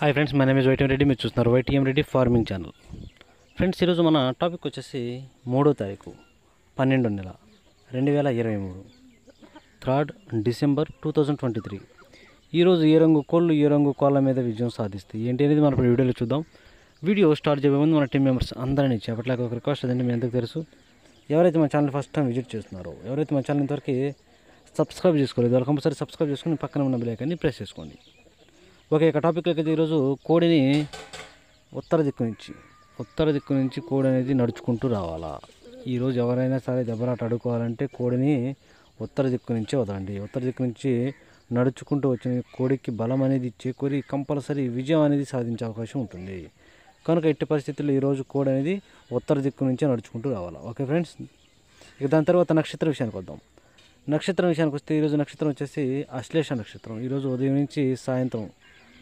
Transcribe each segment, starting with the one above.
hi friends మన name is YTM Reddy మీరు చూస్తున్నారు YTM Reddy farming channel friends ఈరోజు మన టాపిక్ వచ్చేసి మూడో తారీఖు పన్నెండో నెల రెండు వేల ఇరవై మూడు third December two thousand twenty three ఈరోజు ఏ రంగు కోళ్ళు ఏ రంగు కోళ్ళ మీద విజయం సాధిస్తే ఏంటి అనేది మనం ఇప్పుడు వీడియోలో చూద్దాం వీడియో స్టార్ట్ చేయబోయే ముందు మన టీమ్ మెంబర్స్ అందరినీ చేపట్లేక ఒక రిక్వెస్ట్ అదండి మీ ఎందుకు తెలుసు ఎవరైతే మా ఛానల్ ఫస్ట్ టైం విజిట్ చేస్తున్నారో ఎవరైతే మా ఛానల్ ఇంతవరకు సబ్స్క్రైబ్ చేసుకోలేదు వాళ్ళు కంపల్సరీ సబ్స్క్రైబ్ చేసుకుని పక్కన ఉన్న బిల్ ఐకాన్ని ప్రెస్ చేసుకోండి ఓకే ఇక టాపిక్లోకి అయితే ఈరోజు కోడిని ఉత్తర దిక్కు నుంచి ఉత్తర దిక్కు నుంచి కోడి అనేది నడుచుకుంటూ రావాలా ఈరోజు ఎవరైనా సరే దెబ్బలాట అడుకోవాలంటే కోడిని ఉత్తర దిక్కు నుంచే వదలండి ఉత్తర దిక్కు నుంచి నడుచుకుంటూ వచ్చిన కోడికి బలం అనేది ఇచ్చే కంపల్సరీ విజయం అనేది సాధించే అవకాశం ఉంటుంది కనుక ఎట్టి పరిస్థితుల్లో ఈరోజు కోడి అనేది ఉత్తర దిక్కు నుంచే నడుచుకుంటూ రావాలి ఓకే ఫ్రెండ్స్ ఇక దాని తర్వాత నక్షత్ర విషయానికి వద్దాం నక్షత్రం విషయానికి వస్తే ఈరోజు నక్షత్రం వచ్చేసి అశ్లేష నక్షత్రం ఈరోజు ఉదయం నుంచి సాయంత్రం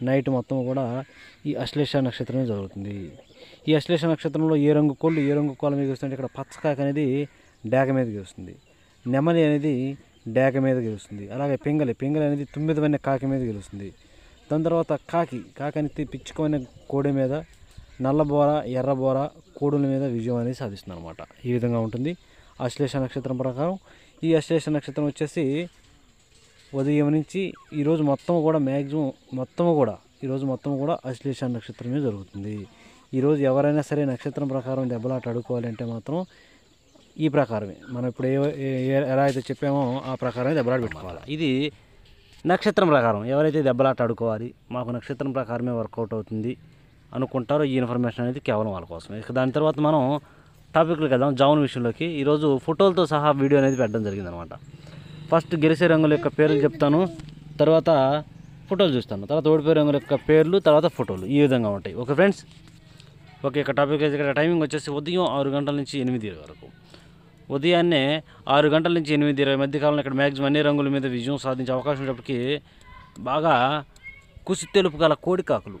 నైట్ మొత్తం కూడా ఈ అశ్లేష నక్షత్రమే జరుగుతుంది ఈ అశ్లేష నక్షత్రంలో ఏ రంగు కోళ్ళు ఏ రంగు కోళ్ళ మీద గెలుస్తుంటే ఇక్కడ పచ్చకాక అనేది డేక మీద గెలుస్తుంది నెమలి అనేది డేక మీద గెలుస్తుంది అలాగే పింగలి పింగలి అనేది తుమ్మిదమైన కాకి మీద గెలుస్తుంది దాని తర్వాత కాకి కాకి అనేది పిచ్చుకోని కోడి మీద నల్లబోర ఎర్రబోర కోడుల మీద విజయం అనేది సాధిస్తుంది అనమాట ఈ విధంగా ఉంటుంది అశ్లేష నక్షత్రం ప్రకారం ఈ అశ్లేష నక్షత్రం వచ్చేసి ఉదయం నుంచి ఈరోజు మొత్తం కూడా మ్యాక్సిమం మొత్తం కూడా ఈరోజు మొత్తం కూడా అశ్లేష నక్షత్రమే జరుగుతుంది ఈరోజు ఎవరైనా సరే నక్షత్రం ప్రకారం దెబ్బలాట అడుకోవాలంటే మాత్రం ఈ ప్రకారమే మనం ఇప్పుడు ఏ ఎలా అయితే చెప్పామో ఆ ప్రకారమే దెబ్బలాట పెట్టుకోవాలి ఇది నక్షత్రం ప్రకారం ఎవరైతే దెబ్బలాట అడుకోవాలి మాకు నక్షత్రం ప్రకారమే వర్కౌట్ అవుతుంది అనుకుంటారో ఈ ఇన్ఫర్మేషన్ అనేది కేవలం వాళ్ళ కోసం ఇక దాని తర్వాత మనం టాపిక్లకు వెళ్దాం జౌన్ విషయంలోకి ఈరోజు ఫోటోలతో సహా వీడియో అనేది పెట్టడం జరిగిందనమాట ఫస్ట్ గెలిసే రంగుల యొక్క పేర్లు చెప్తాను తర్వాత ఫోటోలు చూస్తాను తర్వాత ఓడిపోయే రంగుల యొక్క పేర్లు తర్వాత ఫోటోలు ఈ విధంగా ఉంటాయి ఓకే ఫ్రెండ్స్ ఓకే ఇక టాపిక్ ఇక్కడ టైమింగ్ వచ్చేసి ఉదయం ఆరు గంటల నుంచి ఎనిమిది వరకు ఉదయాన్నే ఆరు గంటల నుంచి ఎనిమిది ఇరవై మధ్య కాలంలో ఇక్కడ మ్యాక్సిమం అన్ని రంగుల మీద విజయం సాధించే అవకాశం ఉన్నప్పటికీ బాగా కుసి తెలుపు గల కోడికాకులు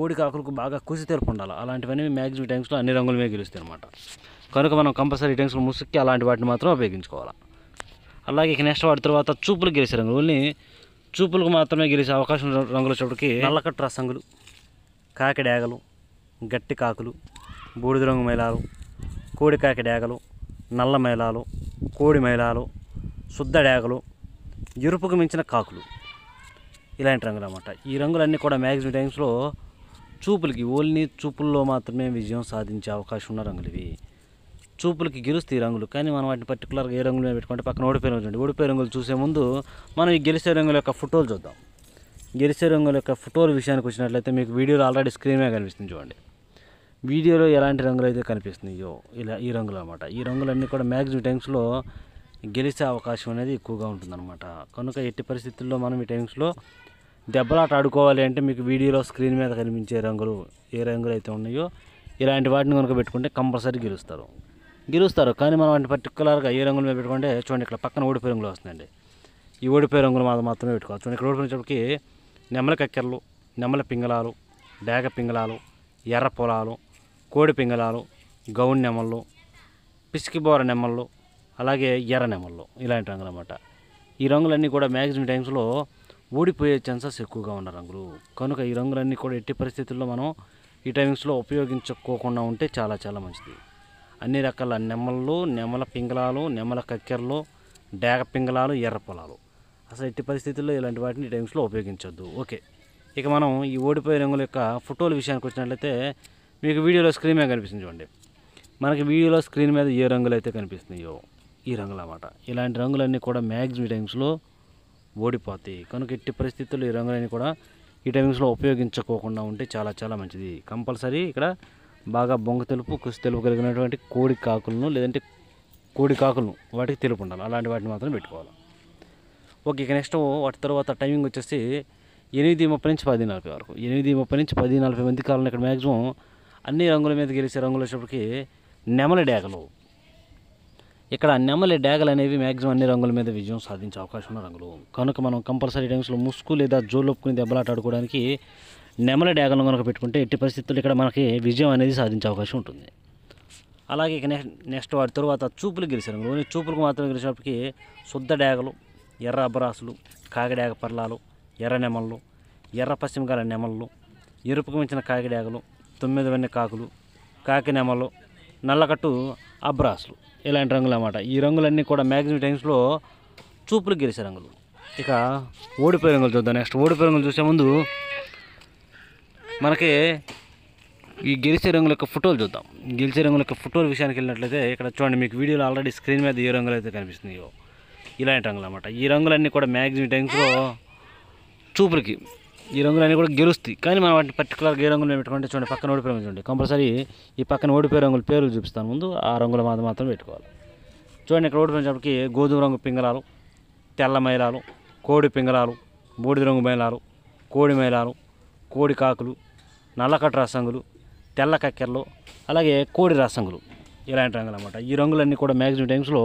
కోడికాకులకు బాగా కుసి తెలుపు ఉండాలి అలాంటివన్నీ మ్యాక్సిమం టైమ్స్లో అన్ని రంగుల మీద గెలుస్తాయి అనమాట కనుక మనం కంపల్సరీ టైమ్స్లో ముసుక్కి అలాంటి వాటిని మాత్రం ఉపయోగించుకోవాలి అలాగే నెక్స్ట్ వాడి తర్వాత చూపులు గెలిచే రంగులు ఓన్లీ చూపులకు మాత్రమే గెలిచే అవకాశం రంగుల చోటుకి నల్లకట్టు రసంగులు కాకిడేగలు గట్టి కాకులు బూడిద రంగు మైలాలు కోడి కాకిడేగలు నల్ల మైలాలు కోడి మైలాలు శుద్ధ డేగలు ఎరుపుకు మించిన కాకులు ఇలాంటి రంగులు అన్నమాట ఈ రంగులన్నీ కూడా మ్యాక్సిమం టైమ్స్లో చూపులకి ఓన్లీ చూపుల్లో మాత్రమే విజయం సాధించే అవకాశం ఉన్న రంగులు ఇవి చూపులకి గెలుస్తాయి రంగులు కానీ మనం వాటిని పర్టికులర్గా ఏ రంగులు పెట్టుకుంటే పక్కన ఓడిపోయి రంగులు చూడండి రంగులు చూసే ముందు మనం ఈ గెలిసే రంగుల యొక్క ఫోటోలు చూద్దాం గెలిసే రంగుల యొక్క ఫోటోల విషయానికి వచ్చినట్లయితే మీకు వీడియోలో ఆల్రెడీ స్క్రీన్ మీద కనిపిస్తుంది చూడండి వీడియోలో ఎలాంటి రంగులు అయితే కనిపిస్తున్నాయో ఇలా ఈ రంగులు అనమాట ఈ రంగులన్నీ కూడా మ్యాక్సిమం టైమ్స్లో గెలిచే అవకాశం అనేది ఎక్కువగా ఉంటుందన్నమాట కనుక ఎట్టి పరిస్థితుల్లో మనం ఈ టైమ్స్లో దెబ్బలాట ఆడుకోవాలి అంటే మీకు వీడియోలో స్క్రీన్ మీద కనిపించే రంగులు ఏ రంగులు అయితే ఉన్నాయో ఇలాంటి వాటిని కనుక పెట్టుకుంటే కంపల్సరీ గెలుస్తారు గెలుస్తారు కానీ మనం అంటే పర్టికులర్గా ఏ రంగుల మీద పెట్టుకుంటే చూడండి ఇక్కడ పక్కన ఓడిపోయి రంగులు వస్తుందండి ఈ ఓడిపోయి రంగులు మాత్రం మాత్రమే పెట్టుకోవాలి చూడండి ఇక్కడ ఓడిపోయినప్పటికీ నెమల కక్కెరలు నెమ్మల పింగళాలు డేగ పింగళాలు ఎర్ర పొలాలు కోడి పింగళాలు గౌన్ నెమళ్ళు పిసికిబోర నెమళ్ళు అలాగే ఎర్ర నెమళ్ళు ఇలాంటి రంగులు అనమాట ఈ రంగులన్నీ కూడా మ్యాక్సిమం టైమ్స్లో ఊడిపోయే ఛాన్సెస్ ఎక్కువగా ఉన్న రంగులు కనుక ఈ రంగులన్నీ కూడా ఎట్టి పరిస్థితుల్లో మనం ఈ టైమింగ్స్లో ఉపయోగించుకోకుండా ఉంటే చాలా చాలా మంచిది అన్ని రకాల నెమళ్ళు నెమల పింగళాలు నెమల కక్కెరలు డేగ పింగళాలు ఎర్ర పొలాలు అసలు ఎట్టి పరిస్థితుల్లో ఇలాంటి వాటిని టైమ్స్లో ఉపయోగించొద్దు ఓకే ఇక మనం ఈ ఓడిపోయే రంగుల యొక్క ఫోటోల విషయానికి వచ్చినట్లయితే మీకు వీడియోలో స్క్రీన్ మీద కనిపిస్తుంది చూడండి మనకి వీడియోలో స్క్రీన్ మీద ఏ రంగులు అయితే కనిపిస్తున్నాయో ఈ రంగులు అన్నమాట ఇలాంటి రంగులన్నీ కూడా మ్యాక్సిమం టైమ్స్లో ఓడిపోతాయి కనుక ఎట్టి పరిస్థితుల్లో ఈ రంగులన్నీ కూడా ఈ టైమ్స్లో ఉపయోగించుకోకుండా ఉంటే చాలా చాలా మంచిది కంపల్సరీ ఇక్కడ బాగా బొంగ తెలుపు కుసి తెలుపు కలిగినటువంటి కోడి కాకులను లేదంటే కోడి కాకులను వాటికి తెలుపు ఉండాలి అలాంటి వాటిని మాత్రం పెట్టుకోవాలి ఓకే ఇక నెక్స్ట్ వాటి తర్వాత టైమింగ్ వచ్చేసి ఎనిమిది ముప్పై నుంచి పది నలభై వరకు ఎనిమిది ముప్పై నుంచి పది నలభై మంది కాలంలో ఇక్కడ మ్యాక్సిమం అన్ని రంగుల మీద గెలిచే రంగులు వచ్చేప్పటికి నెమలి డేగలు ఇక్కడ నెమలి డేగలు అనేవి మ్యాక్సిమం అన్ని రంగుల మీద విజయం సాధించే అవకాశం ఉన్న రంగులు కనుక మనం కంపల్సరీ టైమ్స్లో ముసుగు లేదా జోలు లోపుకుని దెబ్బలాట ఆడుకోవడానికి నెమల డ్యాగన్లు కనుక పెట్టుకుంటే ఎట్టి పరిస్థితుల్లో ఇక్కడ మనకి విజయం అనేది సాధించే అవకాశం ఉంటుంది అలాగే ఇక నెక్స్ట్ వాటి తర్వాత చూపులు గెలిచారు ఓన్లీ చూపులకు మాత్రం గెలిచేటప్పటికి శుద్ధ డ్యాగలు ఎర్ర అబ్బరాసులు కాకిడాగ పర్లాలు ఎర్ర నెమళ్ళు ఎర్ర పశ్చిమకాల నెమళ్ళు ఎరుపుకు మించిన కాకిడాగలు తొమ్మిది వెన్న కాకులు కాకి నెమలు నల్లకట్టు అబ్రాసులు ఇలాంటి రంగులు అన్నమాట ఈ రంగులన్నీ కూడా మ్యాక్సిమం టైమ్స్లో చూపులు గెలిచే రంగులు ఇక ఓడిపోయే రంగులు చూద్దాం నెక్స్ట్ ఓడిపోయే రంగులు చూసే ముందు మనకి ఈ గెలిచే రంగుల యొక్క ఫోటోలు చూద్దాం గెలిచే రంగుల యొక్క ఫోటోల విషయానికి వెళ్ళినట్లయితే ఇక్కడ చూడండి మీకు వీడియోలో ఆల్రెడీ స్క్రీన్ మీద ఏ రంగులు అయితే కనిపిస్తున్నాయో ఇలాంటి రంగులు అనమాట ఈ రంగులన్నీ కూడా మ్యాక్సిమం టైమ్స్లో చూపులకి ఈ రంగులన్నీ కూడా గెలుస్తాయి కానీ మనం వాటిని పర్టికులర్గా ఏ రంగులు పెట్టుకుంటే చూడండి పక్కన ఓడిపోయి చూడండి కంపల్సరీ ఈ పక్కన ఓడిపోయే రంగుల పేర్లు చూపిస్తాను ముందు ఆ రంగుల మాత్రం మాత్రం పెట్టుకోవాలి చూడండి ఇక్కడ ఓడిపోయినప్పటికి గోధుమ రంగు పింగళాలు తెల్ల మైలాలు కోడి పింగళాలు బూడిద రంగు మైలాలు కోడి మైలాలు కోడి కాకులు నల్లకట్ రసంగులు తెల్ల కక్కెరలు అలాగే కోడి రసంగులు ఇలాంటి రంగులు అనమాట ఈ రంగులన్నీ కూడా మ్యాక్సిమం టైమ్స్లో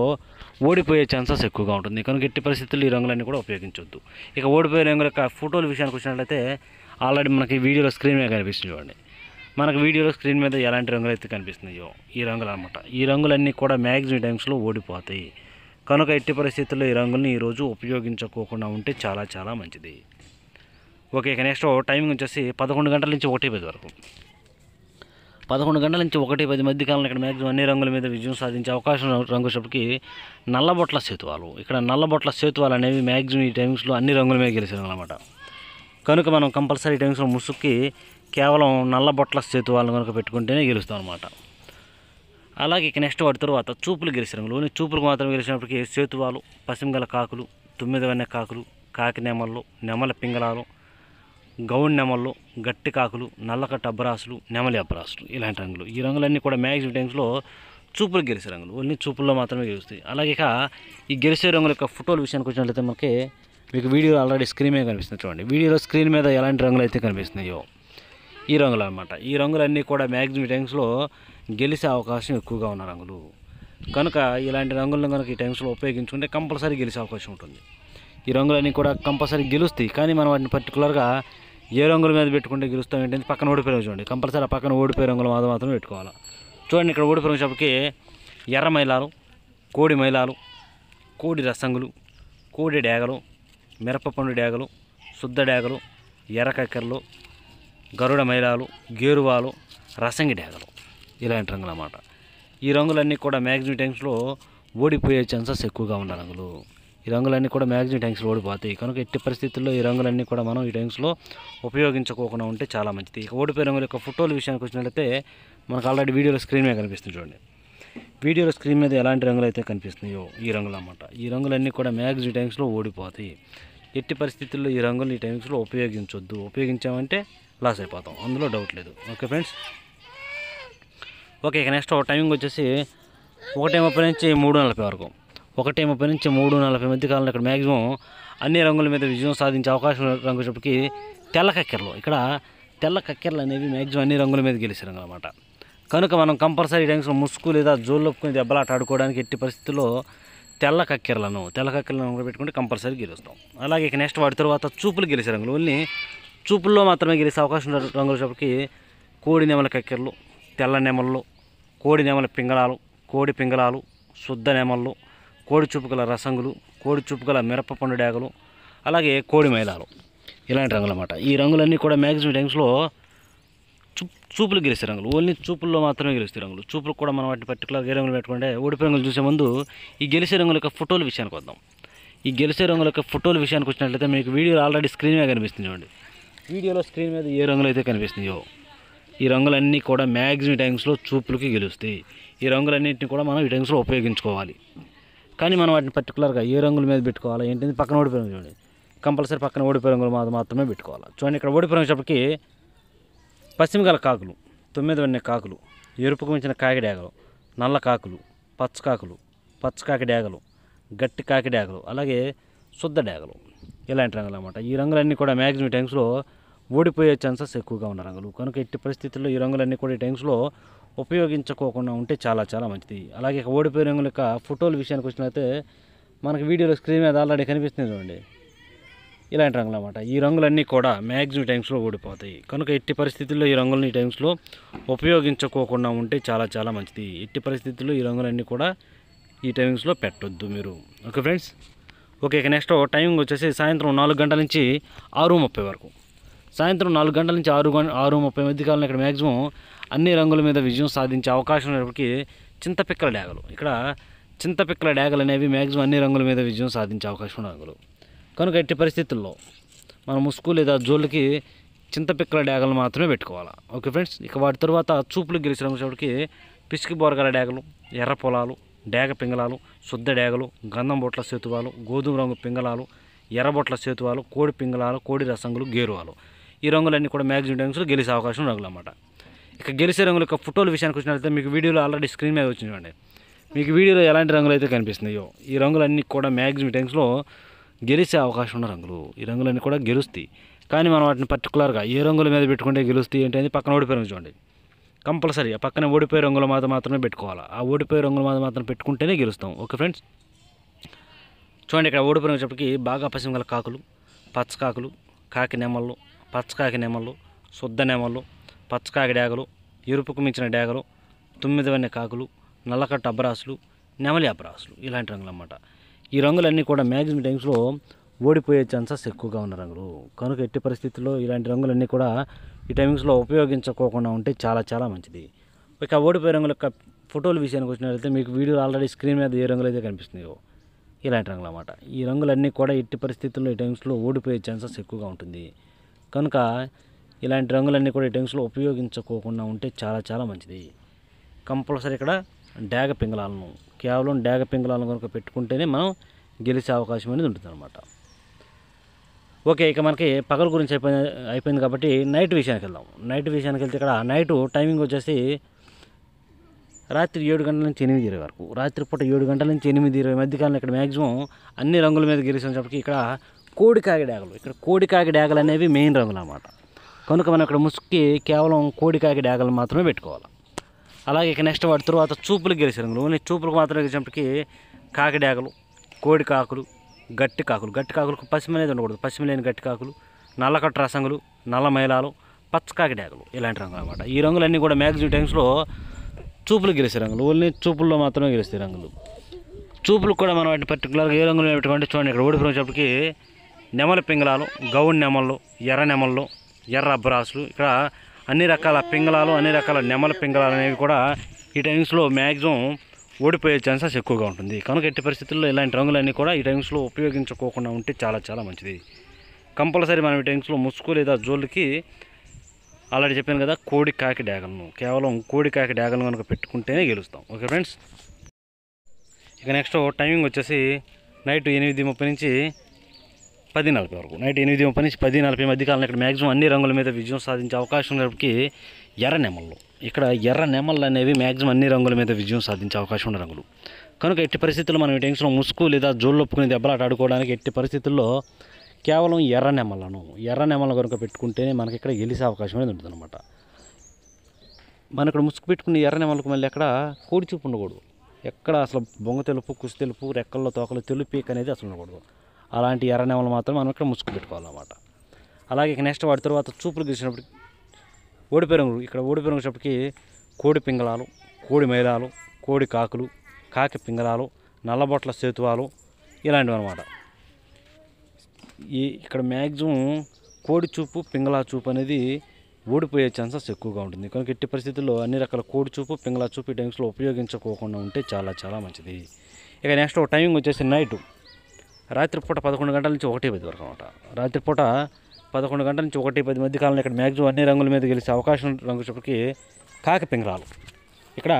ఓడిపోయే ఛాన్సెస్ ఎక్కువగా ఉంటుంది కనుక ఎట్టి పరిస్థితుల్లో ఈ రంగులన్నీ కూడా ఉపయోగించవద్దు ఇక ఓడిపోయే రంగుల ఫోటోల విషయానికి వచ్చినట్లయితే ఆల్రెడీ మనకి వీడియోలో స్క్రీన్ మీద కనిపిస్తుంది చూడండి మనకు వీడియోలో స్క్రీన్ మీద ఎలాంటి రంగులు అయితే కనిపిస్తున్నాయో ఈ రంగులు అనమాట ఈ రంగులన్నీ కూడా మ్యాక్సిమం టైమ్స్లో ఓడిపోతాయి కనుక ఎట్టి పరిస్థితుల్లో ఈ రంగుల్ని ఈరోజు ఉపయోగించుకోకుండా ఉంటే చాలా చాలా మంచిది ఓకే ఇక నెక్స్ట్ టైమింగ్ వచ్చేసి పదకొండు గంటల నుంచి ఒకటి పది వరకు పదకొండు గంటల నుంచి ఒకటి పది మధ్య కాలంలో ఇక్కడ మ్యాక్సిమం అన్ని రంగుల మీద విజయం సాధించే అవకాశం రంగు చెప్పుకి నల్లబొట్ల సేతువాలు ఇక్కడ నల్లబొట్ల సేతువాలు అనేవి మ్యాక్సిమం ఈ టైమ్స్లో అన్ని రంగుల మీద అనమాట కనుక మనం కంపల్సరీ టైమింగ్స్లో ముసుక్కి కేవలం నల్లబొట్ల సేతువాలను కనుక పెట్టుకుంటేనే గెలుస్తాం అనమాట అలాగే ఇక నెక్స్ట్ వాటి తర్వాత చూపులు గెలిచిన లోని చూపులకు మాత్రం గెలిచినప్పటికీ సేతువాలు పసిమిగల కాకులు తొమ్మిది కాకులు కాకి నెమళ్ళు నెమల పింగళాలు గౌండ్ నెమళ్ళు గట్టి కాకులు నల్లకట్ట అబ్బరాసులు నెమలి అబ్బరాసులు ఇలాంటి రంగులు ఈ రంగులన్నీ కూడా మ్యాక్సిమం టైమ్స్లో చూపులు గెలిసే రంగులు ఓన్లీ చూపుల్లో మాత్రమే గెలుస్తాయి అలాగే ఇక ఈ గెలిసే రంగుల యొక్క ఫోటోల విషయానికి వచ్చినట్లయితే మనకి మీకు వీడియో ఆల్రెడీ స్క్రీన్ మీద కనిపిస్తుంది చూడండి వీడియోలో స్క్రీన్ మీద ఎలాంటి రంగులు అయితే కనిపిస్తున్నాయో ఈ రంగులు అనమాట ఈ రంగులన్నీ కూడా మ్యాక్సిమం టైమ్స్లో గెలిసే అవకాశం ఎక్కువగా ఉన్న రంగులు కనుక ఇలాంటి రంగులను కనుక ఈ టైమ్స్లో ఉపయోగించుకుంటే కంపల్సరీ గెలిచే అవకాశం ఉంటుంది ఈ రంగులన్నీ కూడా కంపల్సరీ గెలుస్తాయి కానీ మనం వాటిని పర్టికులర్గా ఏ రంగుల మీద పెట్టుకుంటే గెలుస్తాం ఏంటంటే పక్కన ఓడిపోయి చూడండి కంపల్సరీ ఆ పక్కన ఓడిపోయి రంగులు మాత్రం మాత్రం పెట్టుకోవాలి చూడండి ఇక్కడ ఓడిపోయి రంగు ఎర్ర మైలాలు కోడి మైలాలు కోడి రసంగులు కోడి డేగలు మిరపపండు డేగలు శుద్ధ డేగలు ఎర్రకక్కెరలు గరుడ మైలాలు గేరువాలు రసంగి డేగలు ఇలాంటి రంగులు అన్నమాట ఈ రంగులన్నీ కూడా మ్యాక్సిమం టైమ్స్లో ఓడిపోయే ఛాన్సెస్ ఎక్కువగా ఉన్న రంగులు ఈ రంగులన్నీ కూడా మ్యాగ్జిన్ ట్యాంక్స్లో ఓడిపోతాయి కనుక ఎట్టి పరిస్థితుల్లో ఈ రంగులన్నీ కూడా మనం ఈ ట్యాంక్స్లో ఉపయోగించుకోకుండా ఉంటే చాలా మంచిది ఇక ఓడిపోయే రంగుల యొక్క ఫోటోల విషయానికి వచ్చినట్లయితే మనకు ఆల్రెడీ వీడియోలో స్క్రీన్ మీద కనిపిస్తుంది చూడండి వీడియోలో స్క్రీన్ మీద ఎలాంటి రంగులు అయితే కనిపిస్తున్నాయో ఈ రంగులు అన్నమాట ఈ రంగులన్నీ కూడా మ్యాగ్జిన్ ట్యాంక్స్లో ఓడిపోతాయి ఎట్టి పరిస్థితుల్లో ఈ రంగులు ఈ ట్యాంక్స్లో ఉపయోగించొద్దు ఉపయోగించామంటే లాస్ అయిపోతాం అందులో డౌట్ లేదు ఓకే ఫ్రెండ్స్ ఓకే ఇక నెక్స్ట్ టైమింగ్ వచ్చేసి ఒకటి ముప్పై నుంచి మూడు నలభై వరకు ఒకటి ముప్పై నుంచి మూడు నలభై మధ్య కాలంలో ఇక్కడ మ్యాక్సిమం అన్ని రంగుల మీద విజయం సాధించే అవకాశం రంగు తెల్ల కక్కెరలు ఇక్కడ తెల్ల కక్కెరలు అనేవి మ్యాక్సిమం అన్ని రంగుల మీద రంగు అనమాట కనుక మనం కంపల్సరీ టైమ్స్లో ముసుగు లేదా జోళ్ళొప్పుకుని దెబ్బలాట ఆడుకోవడానికి ఎట్టి పరిస్థితుల్లో తెల్ల కక్కెరలను తెల్ల కక్కెరలను పెట్టుకుంటే కంపల్సరీ గెలుస్తాం అలాగే ఇక నెక్స్ట్ వాడి తర్వాత చూపులు గెలిచే రంగులు ఓన్లీ చూపుల్లో మాత్రమే గెలిచే అవకాశం రంగుల చెప్పటికి కోడి నెమల కక్కెరలు తెల్ల నెమళ్ళు కోడి నెమల పింగళాలు కోడి పింగళాలు శుద్ధ నెమళ్ళు కోడి చూపుగల రసంగులు కోడి చూపుగల మిరప పండు డాగలు అలాగే కోడి మైలాలు ఇలాంటి రంగులు అన్నమాట ఈ రంగులన్నీ కూడా మ్యాక్సిమం టైమ్స్లో చూ చూపులు గెలిస్తే రంగులు ఓన్లీ చూపుల్లో మాత్రమే గెలిస్తే రంగులు చూపులు కూడా మనం వాటి పర్టికులర్ ఏ రంగులు పెట్టుకుంటే ఓడిపోయి రంగులు చూసే ముందు ఈ గెలిసే రంగుల యొక్క ఫోటోల విషయానికి వద్దాం ఈ గెలిసే రంగుల యొక్క ఫోటోల విషయానికి వచ్చినట్లయితే మీకు వీడియోలో ఆల్రెడీ స్క్రీన్ మీద కనిపిస్తుంది చూడండి వీడియోలో స్క్రీన్ మీద ఏ రంగులు అయితే కనిపిస్తున్నాయో ఈ రంగులన్నీ కూడా మ్యాక్సిమం టైమ్స్లో చూపులకి గెలుస్తాయి ఈ రంగులన్నింటినీ కూడా మనం ఈ టైమ్స్లో ఉపయోగించుకోవాలి కానీ మనం వాటిని పర్టికులర్గా ఏ రంగుల మీద పెట్టుకోవాలా ఏంటంటే పక్కన ఓడిపోయి చూడండి కంపల్సరీ పక్కన ఓడిపోయి రంగులు మాత్రం మాత్రమే పెట్టుకోవాలి చూడండి ఇక్కడ ఓడిపోయి వచ్చేప్పటికి పశ్చిమ గల కాకులు తొమ్మిది వన్య కాకులు ఎరుపుకు మించిన కాకిడేగలు నల్ల కాకులు పచ్చ కాకులు పచ్చ కాకిడేగలు గట్టి కాకిడేగలు అలాగే శుద్ధ డేగలు ఇలాంటి రంగులు అనమాట ఈ రంగులన్నీ కూడా మ్యాక్సిమం టైమ్స్లో ఓడిపోయే ఛాన్సెస్ ఎక్కువగా ఉన్న రంగులు కనుక ఎట్టి పరిస్థితుల్లో ఈ రంగులన్నీ కూడా ఈ టైమ్స్లో ఉపయోగించుకోకుండా ఉంటే చాలా చాలా మంచిది అలాగే ఓడిపోయిన యొక్క ఫోటోల విషయానికి వచ్చినట్లయితే మనకు వీడియోలో స్క్రీన్ మీద ఆల్రెడీ కనిపిస్తుంది చూడండి ఇలాంటి రంగులు అనమాట ఈ రంగులన్నీ కూడా మ్యాక్సిమం టైమ్స్లో ఓడిపోతాయి కనుక ఎట్టి పరిస్థితుల్లో ఈ రంగులని టైమ్స్లో ఉపయోగించుకోకుండా ఉంటే చాలా చాలా మంచిది ఎట్టి పరిస్థితుల్లో ఈ రంగులన్నీ కూడా ఈ టైమింగ్స్లో పెట్టొద్దు మీరు okay friends okay next timing వచ్చేసి సాయంత్రం నాలుగు గంటల నుంచి ఆరు ముప్పై వరకు సాయంత్రం నాలుగు గంటల నుంచి ఆరు ఆరు ముప్పై మధ్య కాలంలో ఇక్కడ మ్యాక్సిమం అన్ని రంగుల మీద విజయం సాధించే అవకాశం ఉన్నప్పటికీ చింతపిక్కల డ్యాగలు ఇక్కడ చింతపిక్కల డ్యాగలు అనేవి మ్యాక్సిమం అన్ని రంగుల మీద విజయం సాధించే అవకాశం ఉండగలరు కనుక ఎట్టి పరిస్థితుల్లో మన ముసుగు లేదా జోళ్ళకి చింతపిక్కల డ్యాగలు మాత్రమే పెట్టుకోవాలి ఓకే ఫ్రెండ్స్ ఇక వాటి తర్వాత చూపులు గెలిచిన రంగుసేపటికి పిసికి బోరగల డ్యాగలు ఎర్ర పొలాలు డేగ పింగళాలు శుద్ధ డేగలు గంధం బొట్ల సేతువాలు గోధుమ రంగు పింగళాలు ఎర్రబొట్ల సేతువాలు కోడి పింగళాలు కోడి రసంగులు గేరువాలు ఈ రంగులన్నీ కూడా మ్యాగ్జిన్ టైమ్స్లో గెలిచే అవకాశం రంగులు అన్నమాట ఇక గెలిచే రంగుల యొక్క ఫోటోల విషయానికి వచ్చినట్లయితే మీకు వీడియోలో ఆల్రెడీ స్క్రీన్ మీద వచ్చింది మీకు వీడియోలో ఎలాంటి రంగులు అయితే కనిపిస్తున్నాయో ఈ రంగులన్నీ కూడా మ్యాక్సిమం టైమ్స్లో గెలిచే అవకాశం ఉన్న రంగులు ఈ రంగులన్నీ కూడా గెలుస్తాయి కానీ మనం వాటిని పర్టికులర్గా ఏ రంగుల మీద పెట్టుకుంటే గెలుస్తాయి ఏంటి అనేది పక్కన ఓడిపోయి చూడండి కంపల్సరీ ఆ పక్కన ఓడిపోయే రంగుల మాత్రం మాత్రమే పెట్టుకోవాలి ఆ ఓడిపోయే రంగుల మాత్రం మాత్రం పెట్టుకుంటేనే గెలుస్తాం ఓకే ఫ్రెండ్స్ చూడండి ఇక్కడ ఓడిపోయిన వచ్చేప్పటికి బాగా పశ్చిమ గల కాకులు పచ్చకాకులు కాకి నెమళ్ళు పచ్చకాకి నెమళ్ళు శుద్ధ నెమళ్ళు పచ్చకాకి డేగలు ఎరుపుకు మించిన డేగలు తొమ్మిదవన్న కాకులు నల్లకట్ట అబ్రాసులు నెమలి అబ్రాసులు ఇలాంటి రంగులు అన్నమాట ఈ రంగులన్నీ కూడా మ్యాక్సిమం టైమ్స్లో ఓడిపోయే ఛాన్సెస్ ఎక్కువగా ఉన్న రంగులు కనుక ఎట్టి పరిస్థితుల్లో ఇలాంటి రంగులన్నీ కూడా ఈ టైమింగ్స్లో ఉపయోగించుకోకుండా ఉంటే చాలా చాలా మంచిది ఇక ఓడిపోయే రంగుల యొక్క ఫోటోలు విషయానికి వచ్చినట్లయితే మీకు వీడియో ఆల్రెడీ స్క్రీన్ మీద ఏ రంగులు అయితే కనిపిస్తున్నాయో ఇలాంటి రంగులు అన్నమాట ఈ రంగులన్నీ కూడా ఎట్టి పరిస్థితుల్లో ఈ టైమ్స్లో ఓడిపోయే ఛాన్సెస్ ఎక్కువగా ఉంటుంది కనుక ఇలాంటి రంగులన్నీ కూడా ఈ ఉపయోగించుకోకుండా ఉంటే చాలా చాలా మంచిది కంపల్సరీ ఇక్కడ డేగ పింగళాలను కేవలం డేగ పింగళాలను కనుక పెట్టుకుంటేనే మనం గెలిచే అవకాశం అనేది ఉంటుంది అనమాట ఓకే ఇక మనకి పగల గురించి అయిపోయింది అయిపోయింది కాబట్టి నైట్ విషయానికి వెళ్దాం నైట్ విషయానికి వెళ్తే ఇక్కడ నైట్ టైమింగ్ వచ్చేసి రాత్రి ఏడు గంటల నుంచి ఎనిమిది ఇరవై వరకు రాత్రి పూట ఏడు గంటల నుంచి ఎనిమిది ఇరవై మధ్యకాలంలో ఇక్కడ మ్యాక్సిమం అన్ని రంగుల మీద గెలిచినప్పటికీ ఇక్కడ కోడికాగి డ్యాగలు ఇక్కడ కోడికాగి డ్యాగలు అనేవి మెయిన్ రంగులు అనమాట కనుక మనం ఇక్కడ ముసుక్కి కేవలం కాకి డాగలు మాత్రమే పెట్టుకోవాలి అలాగే ఇక నెక్స్ట్ వాటి తర్వాత చూపులు గెలిచిన రంగులు ఓన్లీ చూపులకు మాత్రమే గెలిచినప్పటికీ కాకి డాగలు కోడి కాకులు గట్టి కాకులు గట్టి కాకులకు పసిమ అనేది ఉండకూడదు పసిమ లేని గట్టి కాకులు నల్లకట్ట రసంగులు నల్ల మైలాలు పచ్చకాకి డాగలు ఇలాంటి రంగులు అనమాట ఈ రంగులన్నీ కూడా మ్యాగ్జిమ్ టైమ్స్లో చూపులు గెలిచే రంగులు ఓన్లీ చూపుల్లో మాత్రమే గెలిస్తే రంగులు చూపులు కూడా మనం వాటిని పర్టికులర్గా ఏ రంగులు పెట్టుకుంటే చూడండి ఇక్కడ ఓడిపోయినప్పటికీ నెమల పింగళాలు గౌడి నెమళ్ళు ఎర్ర నెమళ్ళు ఎర్ర బ్రాసులు ఇక్కడ అన్ని రకాల పింగళాలు అన్ని రకాల నెమల పింగళాలు అనేవి కూడా ఈ టైమ్స్లో మ్యాక్సిమం ఓడిపోయే ఛాన్సెస్ ఎక్కువగా ఉంటుంది కనుక ఎట్టి పరిస్థితుల్లో ఇలాంటి రంగులన్నీ కూడా ఈ టైమ్స్లో ఉపయోగించుకోకుండా ఉంటే చాలా చాలా మంచిది కంపల్సరీ మనం ఈ టైమ్స్లో ముసుగు లేదా జోళ్ళకి ఆల్రెడీ చెప్పాను కదా కోడి కాకి డ్యాగన్ను కేవలం కోడి కాకి డ్యాగన్ కనుక పెట్టుకుంటేనే గెలుస్తాం ఓకే ఫ్రెండ్స్ ఇక నెక్స్ట్ టైమింగ్ వచ్చేసి నైట్ ఎనిమిది ముప్పై నుంచి పది నలభై వరకు నైట్ ఎనిమిది ముప్పై నుంచి పది నలభై మధ్య కాలంలో ఇక్కడ మ్యాక్సిమం అన్ని రంగుల మీద విజయం సాధించే అవకాశం ఉన్నప్పటికీ ఎర్ర నెమళ్ళు ఇక్కడ ఎర్ర నెమళ్ళు అనేవి మ్యాక్సిమం అన్ని రంగుల మీద విజయం సాధించే అవకాశం ఉన్న రంగులు కనుక ఎట్టి పరిస్థితుల్లో మనం ఈ టెన్షన్ ముసుగు లేదా జోళ్ళు ఒప్పుకుని దెబ్బలాట ఆడుకోవడానికి ఎట్టి పరిస్థితుల్లో కేవలం ఎర్ర నెమ్మలను ఎర్ర నెమలను కనుక పెట్టుకుంటేనే మనకి ఇక్కడ గెలిసే అవకాశం అనేది ఉంటుందన్నమాట మనం ఇక్కడ ముసుగు పెట్టుకున్న ఎర్ర నెమ్మలకు మళ్ళీ ఎక్కడ కూడిచూపు చూపు ఉండకూడదు ఎక్కడ అసలు బొంగ తెలుపు కుసి తెలుపు రెక్కల్లో తోకలు తెలుపు అనేది అసలు ఉండకూడదు అలాంటి ఎర్ర నెమలు మాత్రం మనం ఇక్కడ ముసుగు పెట్టుకోవాలన్నమాట అలాగే నెక్స్ట్ వాటి తర్వాత చూపులు గీసినప్పటికి ఓడిపెరుగు ఇక్కడ ఓడిపెరుగు వచ్చేప్పటికి కోడి పింగళాలు కోడి మైలాలు కోడి కాకులు కాకి పింగళాలు నల్లబొట్ల సేతువాలు ఇలాంటివి అనమాట ఈ ఇక్కడ మ్యాక్సిమం కోడి చూపు పింగళా చూపు అనేది ఓడిపోయే ఛాన్సెస్ ఎక్కువగా ఉంటుంది కనుక ఎట్టి పరిస్థితుల్లో అన్ని రకాల కోడి చూపు పింగళా చూపు ఈ టైమ్స్లో ఉపయోగించుకోకుండా ఉంటే చాలా చాలా మంచిది ఇక నెక్స్ట్ టైమింగ్ వచ్చేసి నైటు రాత్రిపూట పదకొండు గంటల నుంచి ఒకటి పది వరకు అనమాట రాత్రిపూట పదకొండు గంటల నుంచి ఒకటి పది మధ్య కాలంలో ఇక్కడ మ్యాక్సిమం అన్ని రంగుల మీద గెలిచే అవకాశం రంగు చూపుకి కాకి పింగళాలు ఇక్కడ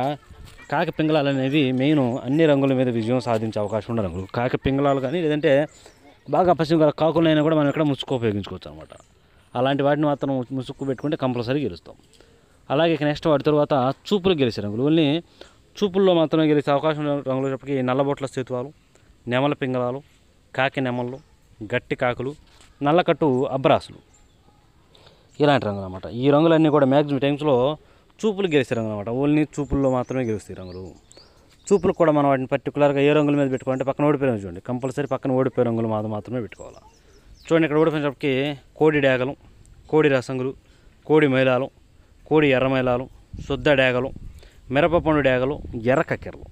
కాకి పింగళాలు అనేవి మెయిన్ అన్ని రంగుల మీద విజయం సాధించే అవకాశం ఉండే రంగులు కాకి పింగళాలు కానీ లేదంటే బాగా పశ్చిమ గల కాకులైనా కూడా మనం ఇక్కడ ముసుకు ఉపయోగించుకోవచ్చు అనమాట అలాంటి వాటిని మాత్రం ముసుక్కు పెట్టుకుంటే కంపల్సరీ గెలుస్తాం అలాగే నెక్స్ట్ వాటి తర్వాత చూపులు గెలిచే రంగులు ఓన్లీ చూపుల్లో మాత్రమే గెలిచే అవకాశం రంగులు చెప్పి నల్లబొట్ల సేతువాలు నెమల పింగళాలు కాకినెమళ్ళు గట్టి కాకులు నల్లకట్టు అబ్రాసులు ఇలాంటి రంగులు అనమాట ఈ రంగులన్నీ కూడా మ్యాక్సిమం టైమ్స్లో చూపులు గెలిచే రంగులు అనమాట ఓన్లీ చూపుల్లో మాత్రమే గెలుస్తాయి రంగులు చూపులు కూడా మనం వాటిని పర్టికులర్గా ఏ రంగుల మీద పెట్టుకోవాలంటే పక్కన ఓడిపోయిన చూడండి కంపల్సరీ పక్కన ఓడిపోయే రంగులు మాది మాత్రమే పెట్టుకోవాలి చూడండి ఇక్కడ ఓడిపోయినప్పటికి కోడి డేగలు కోడి రసంగులు కోడి మైలాలు కోడి ఎర్ర మైలాలు శుద్ధ డేగలు మిరపపండు డేగలు ఎర్ర కక్కెరలు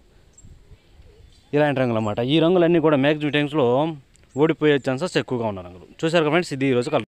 ఇలాంటి రంగులు అన్నమాట ఈ రంగులన్నీ కూడా మ్యాక్సిమం టైమ్స్లో ఓడిపోయే ఛాన్సెస్ ఎక్కువగా ఉన్న రంగులు చూసారు ఫ్రెండ్స్ ఇది ఈరోజు కలర్